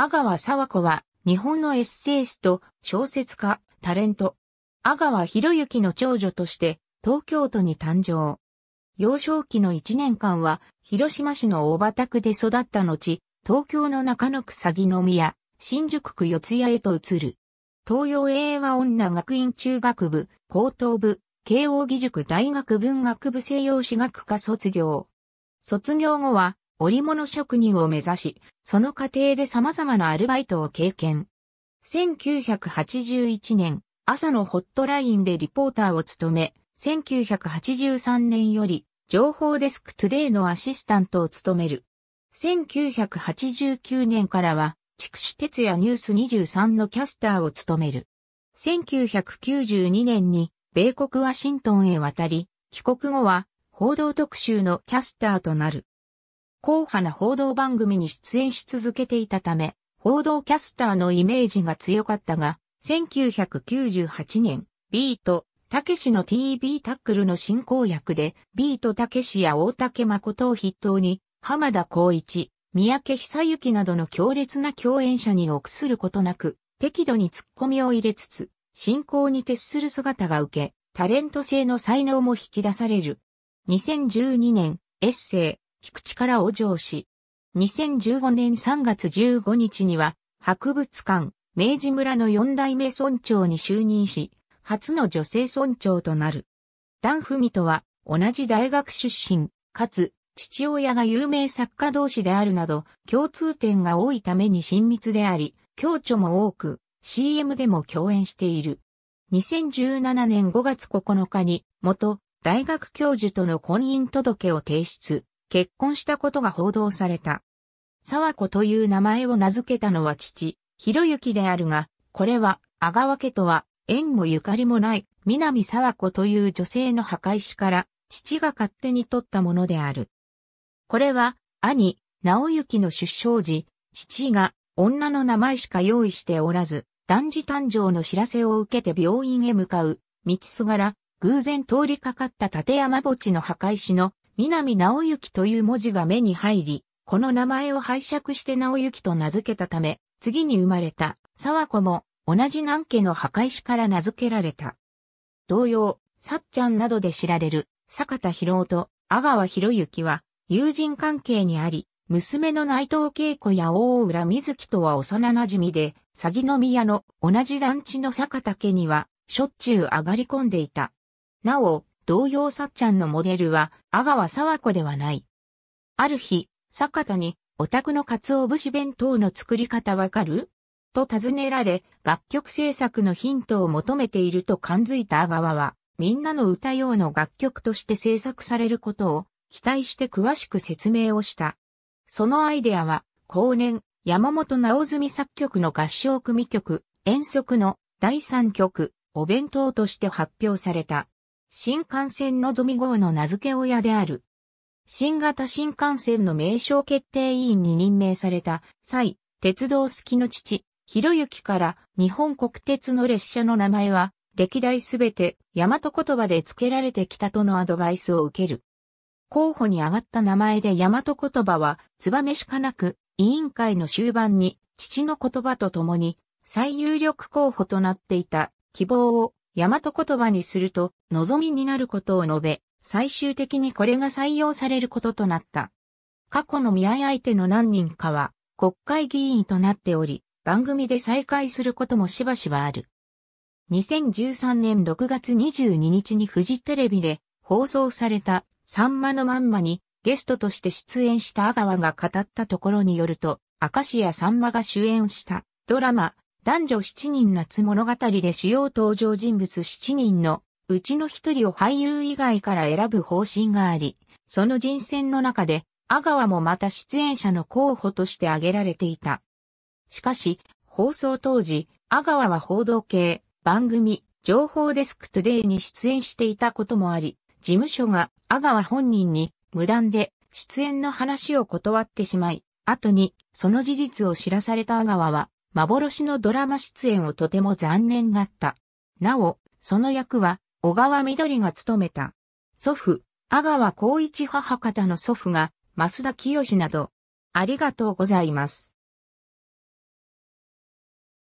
阿川沢子は、日本のエッセイスト、小説家、タレント。阿川博之の長女として、東京都に誕生。幼少期の1年間は、広島市の大畑区で育った後、東京の中野区鷺宮、新宿区四谷へと移る。東洋英和女学院中学部、高等部、慶応義塾大学文学部西洋史学科卒業。卒業後は、織物職人を目指し、その過程で様々なアルバイトを経験。1981年、朝のホットラインでリポーターを務め、1983年より、情報デスクトゥデイのアシスタントを務める。1989年からは、筑紫哲也ニュース23のキャスターを務める。1992年に米国ワシントンへ渡り、帰国後は報道特集のキャスターとなる。硬派な報道番組に出演し続けていたため、報道キャスターのイメージが強かったが、1998年、ビート、たけしの TV タックルの進行役で、ビートたけしや大竹誠を筆頭に、浜田光一、三宅久之などの強烈な共演者に臆することなく、適度に突っ込みを入れつつ、進行に徹する姿が受け、タレント性の才能も引き出される。2012年、エッセイ、聞く力を上し、2015年3月15日には、博物館、明治村の4代目村長に就任し、初の女性村長となる。ダン・フミとは、同じ大学出身、かつ、父親が有名作家同士であるなど、共通点が多いために親密であり、共著も多く、CM でも共演している。2017年5月9日に、元、大学教授との婚姻届を提出。結婚したことが報道された。沢子という名前を名付けたのは父、広之であるが、これは、阿川家とは、縁もゆかりもない、南沢子という女性の墓石から、父が勝手に取ったものである。これは、兄、直之の出生時、父が女の名前しか用意しておらず、男児誕生の知らせを受けて病院へ向かう、道すがら、偶然通りかかった立山墓地の墓石の南直行という文字が目に入り、この名前を拝借して直行と名付けたため、次に生まれた沢子も同じ南家の墓石から名付けられた。同様、さっちゃんなどで知られる坂田博夫と阿川博之は友人関係にあり、娘の内藤恵子や大浦瑞希とは幼馴染で、詐欺の宮の同じ団地の坂田家にはしょっちゅう上がり込んでいた。なお、同様さっちゃんのモデルは、阿川沢子ではない。ある日、坂田に、お宅の鰹節弁当の作り方わかると尋ねられ、楽曲制作のヒントを求めていると感づいた阿川は、みんなの歌用の楽曲として制作されることを期待して詳しく説明をした。そのアイデアは、後年、山本直澄作曲の合唱組曲、遠足の第3曲、お弁当として発表された。新幹線のぞみ号の名付け親である。新型新幹線の名称決定委員に任命された際、鉄道好きの父、ひろゆきから日本国鉄の列車の名前は歴代すべて大和言葉で付けられてきたとのアドバイスを受ける。候補に上がった名前で大和言葉は、燕しかなく、委員会の終盤に、父の言葉と共に、最有力候補となっていた、希望を大和言葉にすると、望みになることを述べ、最終的にこれが採用されることとなった。過去の見合い相手の何人かは、国会議員となっており、番組で再会することもしばしばある。2013年6月22日にフジテレビで放送された、さんまのまんまにゲストとして出演した阿川が語ったところによると、明石家さんまが主演したドラマ、男女7人夏物語で主要登場人物7人のうちの1人を俳優以外から選ぶ方針があり、その人選の中で、阿川もまた出演者の候補として挙げられていた。しかし、放送当時、阿川は報道系、番組、情報デスクトゥデイに出演していたこともあり、事務所が阿川本人に無断で出演の話を断ってしまい、後にその事実を知らされた阿川は幻のドラマ出演をとても残念がった。なお、その役は、小川緑が務めた。祖父、阿川光一母方の祖父が、増田清など、ありがとうございます。